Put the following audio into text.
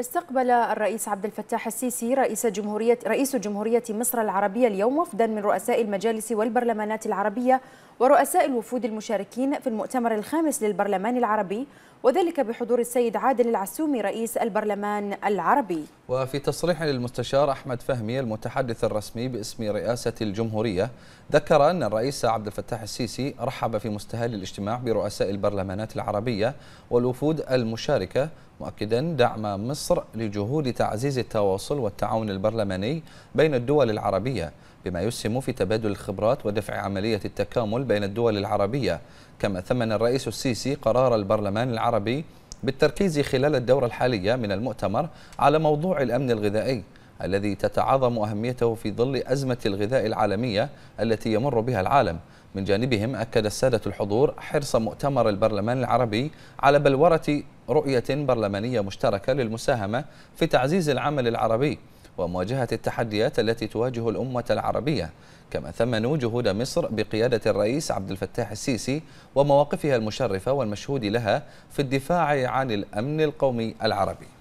استقبل الرئيس عبد الفتاح السيسي رئيس جمهورية رئيس جمهورية مصر العربية اليوم وفدا من رؤساء المجالس والبرلمانات العربية ورؤساء الوفود المشاركين في المؤتمر الخامس للبرلمان العربي وذلك بحضور السيد عادل العسومي رئيس البرلمان العربي. وفي تصريح للمستشار احمد فهمي المتحدث الرسمي باسم رئاسة الجمهورية ذكر ان الرئيس عبد الفتاح السيسي رحب في مستهل الاجتماع برؤساء البرلمانات العربية والوفود المشاركة مؤكدا دعم مصر لجهود تعزيز التواصل والتعاون البرلماني بين الدول العربية بما يسهم في تبادل الخبرات ودفع عملية التكامل بين الدول العربية كما ثمن الرئيس السيسي قرار البرلمان العربي بالتركيز خلال الدورة الحالية من المؤتمر على موضوع الأمن الغذائي الذي تتعاظم أهميته في ظل أزمة الغذاء العالمية التي يمر بها العالم من جانبهم أكد السادة الحضور حرص مؤتمر البرلمان العربي على بلورة رؤية برلمانية مشتركة للمساهمة في تعزيز العمل العربي ومواجهة التحديات التي تواجه الأمة العربية كما ثمنوا جهود مصر بقيادة الرئيس عبد الفتاح السيسي ومواقفها المشرفة والمشهود لها في الدفاع عن الأمن القومي العربي